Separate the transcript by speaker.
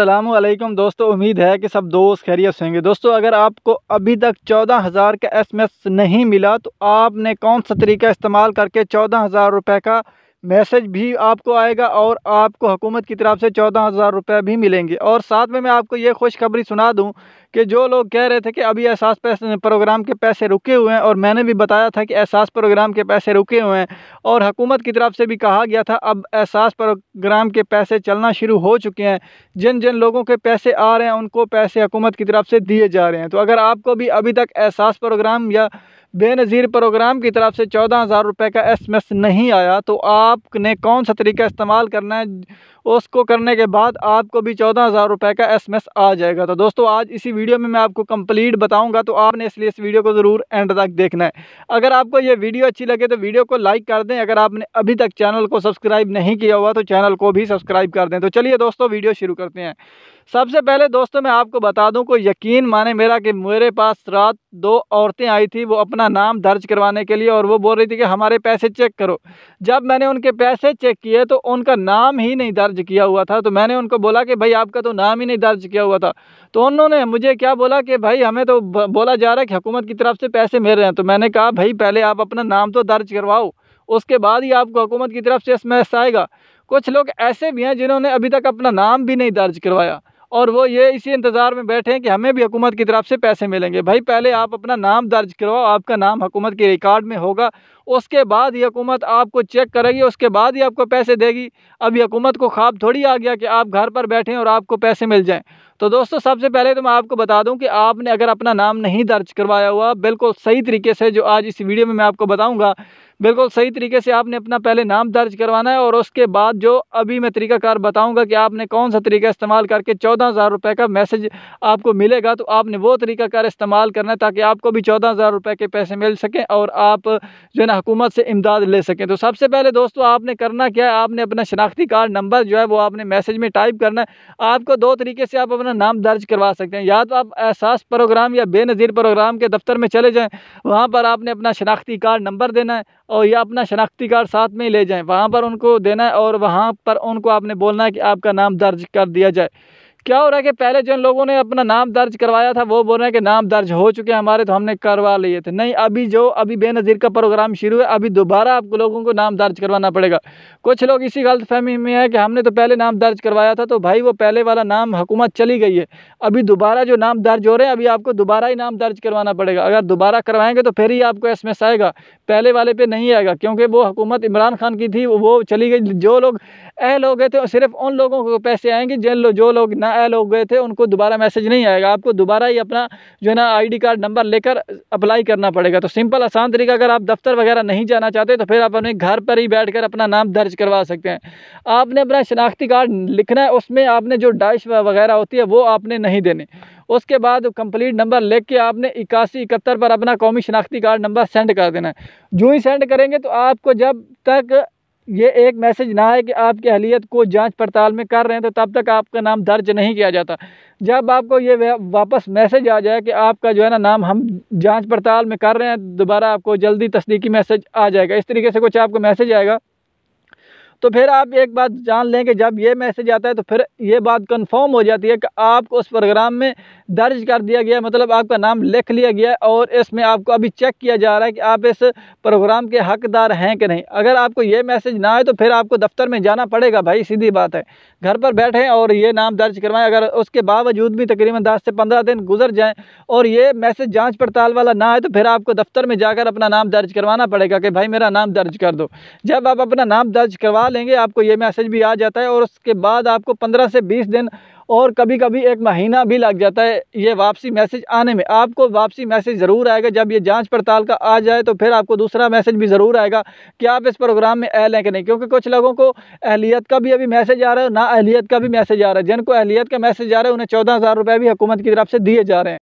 Speaker 1: असलम दोस्तों उम्मीद है कि सब दोस्त खैरियत से होंगे दोस्तों अगर आपको अभी तक चौदह हज़ार का एस नहीं मिला तो आपने कौन सा तरीका इस्तेमाल करके चौदह हज़ार रुपये का मैसेज भी आपको आएगा और आपको हुकूमत की तरफ से चौदह हज़ार रुपये भी मिलेंगे और साथ में मैं आपको ये खुशखबरी सुना दूं कि जो लोग कह रहे थे कि अभी एहसास प्रोग्राम के पैसे रुके हुए हैं और मैंने भी बताया था कि एहसास प्रोग्राम के पैसे रुके हुए हैं और हकूमत की तरफ से भी कहा गया था अब एहसास प्रोग्राम के पैसे चलना शुरू हो चुके हैं जिन जिन लोगों के पैसे आ रहे हैं उनको पैसे हुकूमत की तरफ से दिए जा रहे हैं तो अगर आपको भी अभी तक एहसास प्रोग्राम या बेनज़ीर प्रोग्राम की तरफ से चौदह हज़ार रुपये का एसएमएस नहीं आया तो आपने कौन सा तरीका इस्तेमाल करना है उसको करने के बाद आपको भी चौदह हज़ार रुपये का एसएमएस आ जाएगा तो दोस्तों आज इसी वीडियो में मैं आपको कंप्लीट बताऊंगा तो आपने इसलिए इस वीडियो को ज़रूर एंड तक देखना है अगर आपको ये वीडियो अच्छी लगे तो वीडियो को लाइक कर दें अगर आपने अभी तक चैनल को सब्सक्राइब नहीं किया हुआ तो चैनल को भी सब्सक्राइब कर दें तो चलिए दोस्तों वीडियो शुरू करते हैं सबसे पहले दोस्तों मैं आपको बता दूं को यकीन माने मेरा कि मेरे पास रात दो औरतें आई थी वो अपना नाम दर्ज करवाने के लिए और वो बोल रही थी कि हमारे पैसे चेक करो जब मैंने उनके पैसे चेक किए तो उनका नाम ही नहीं दर्ज किया हुआ था तो मैंने उनको बोला कि भाई आपका तो नाम ही नहीं दर्ज किया हुआ था तो उन्होंने मुझे क्या बोला कि भाई हमें तो बोला जा रहा है कि हुकूमत की तरफ से पैसे मिल रहे हैं तो मैंने कहा भाई पहले आप अपना नाम तो दर्ज करवाओ उसके बाद ही आपको हुकूमत की तरफ से इसमें आएगा कुछ लोग ऐसे भी हैं जिन्होंने अभी तक अपना नाम भी नहीं दर्ज करवाया और वो ये इसी इंतज़ार में बैठे हैं कि हमें भी हुकूमत की तरफ से पैसे मिलेंगे भाई पहले आप अपना नाम दर्ज करवाओ आपका नाम हुकूमत के रिकॉर्ड में होगा उसके बाद ये हुकूमत आपको चेक करेगी उसके बाद ही आपको पैसे देगी अब हुकूमत को ख्वाब थोड़ी आ गया कि आप घर पर बैठें और आपको पैसे मिल जाएँ तो दोस्तों सबसे पहले तो मैं आपको बता दूं कि आपने अगर अपना नाम नहीं दर्ज करवाया हुआ बिल्कुल सही तरीके से जो आज इस वीडियो में मैं आपको बताऊंगा बिल्कुल सही तरीके से आपने अपना पहले नाम दर्ज करवाना है और उसके बाद जो अभी मैं तरीकाकार बताऊंगा कि आपने कौन सा तरीका इस्तेमाल करके चौदह हज़ार रुपये का मैसेज आपको मिलेगा तो आपने वो तरीकाकार इस्तेमाल करना है ताकि आपको भी चौदह हज़ार रुपये के पैसे मिल सकें और आप जो है ना हुकूमत से इमदाद ले सकें तो सबसे पहले दोस्तों आपने करना क्या है आपने अपना शनाख्ती कार्ड नंबर जो है वो आपने मैसेज में टाइप करना है आपको दो तरीके से आप अपना नाम दर्ज करवा सकते हैं या तो आप एहसास प्रोग्राम या बेनज़ीर प्रोग्राम के दफ्तर में चले जाएँ वहाँ पर आपने अपना शनाख्ती कार्ड नंबर देना है और या अपना शनाख्ती कार्ड साथ में ही ले जाएँ वहाँ पर उनको देना है और वहाँ पर उनको आपने बोलना है कि आपका नाम दर्ज कर दिया जाए क्या हो रहा है कि पहले जिन लोगों ने अपना नाम दर्ज करवाया था वो बोल रहे हैं कि नाम दर्ज हो चुके हैं हमारे तो हमने करवा लिए थे नहीं अभी जो अभी बेनज़ीर का प्रोग्राम शुरू है अभी दोबारा आपको लोगों को नाम दर्ज करवाना पड़ेगा कुछ लोग इसी गलत फहमी में है कि हमने तो पहले नाम दर्ज करवाया था तो भाई वो पहले वाला नाम हुकूमत चली गई है अभी दोबारा जो नाम दर्ज हो रहे हैं अभी आपको दोबारा ही नाम दर्ज करवाना पड़ेगा अगर दोबारा करवाएंगे तो फिर ही आपको एस एस आएगा पहले वाले पर नहीं आएगा क्योंकि वो हुकूमत इमरान खान की थी वो चली गई जो लोग अह लोग गए थे तो सिर्फ उन लोगों को पैसे आएंगे जिन जो लोग ना एल हो गए थे उनको दोबारा मैसेज नहीं आएगा आपको दोबारा ही अपना जो है ना आईडी कार्ड नंबर लेकर अप्लाई करना पड़ेगा तो सिंपल आसान तरीका अगर आप दफ्तर वगैरह नहीं जाना चाहते तो फिर आप अपने घर पर ही बैठ अपना नाम दर्ज करवा सकते हैं आपने अपना शनाख्ती कार्ड लिखना है उसमें आपने जो डाइश वगैरह होती है वो आपने नहीं देने उसके बाद कंप्लीट नंबर लिख के आपने इक्यासी इकहत्तर पर अपना कौमी शनाख्ती कार्ड नंबर सेंड कर देना है जो ही सेंड करेंगे तो आपको जब तक ये एक मैसेज ना है कि आपकी अहलियत को जांच पड़ताल में कर रहे हैं तो तब तक आपका नाम दर्ज नहीं किया जाता जब आपको ये वापस मैसेज आ जाए कि आपका जो है ना नाम हम जांच पड़ताल में कर रहे हैं दोबारा आपको जल्दी तस्दीकी मैसेज आ जाएगा इस तरीके से कुछ आपको मैसेज आएगा तो फिर आप एक बात जान लें कि जब ये मैसेज आता है तो फिर ये बात कंफर्म हो जाती है कि आपको उस प्रोग्राम में दर्ज कर दिया गया मतलब आपका नाम लिख लिया गया और इसमें आपको अभी चेक किया जा रहा है कि आप इस प्रोग्राम के हकदार हैं कि नहीं अगर आपको ये मैसेज ना आए तो फिर आपको दफ्तर में जाना पड़ेगा भाई सीधी बात है घर पर बैठें और ये नाम दर्ज करवाएं अगर उसके बावजूद भी तकरीबन दस से पंद्रह दिन गुजर जाएँ और ये मैसेज जाँच पड़ताल वाला ना आए तो फिर आपको दफ्तर में जाकर अपना नाम दर्ज करवाना पड़ेगा कि भाई मेरा नाम दर्ज कर दो जब आप अपना नाम दर्ज करवा बढ़ा लेंगे आपको ये मैसेज भी आ जाता है और उसके बाद आपको पंद्रह से बीस दिन और कभी कभी एक महीना भी लग जाता है ये वापसी मैसेज आने में आपको वापसी मैसेज ज़रूर आएगा जब ये जांच पड़ताल का आ जाए तो फिर आपको दूसरा मैसेज भी ज़रूर आएगा कि आप इस प्रोग्राम में अहल हैं कि नहीं क्योंकि कुछ लोगों को अहलियत का भी अभी मैसेज आ रहा है ना अहलियत का भी मैसेज आ रहा है जिनको अहलियत का मैसेज आ रहा है उन्हें चौदह हज़ार रुपये भी हुकूमत की तरफ से दिए जा रहे हैं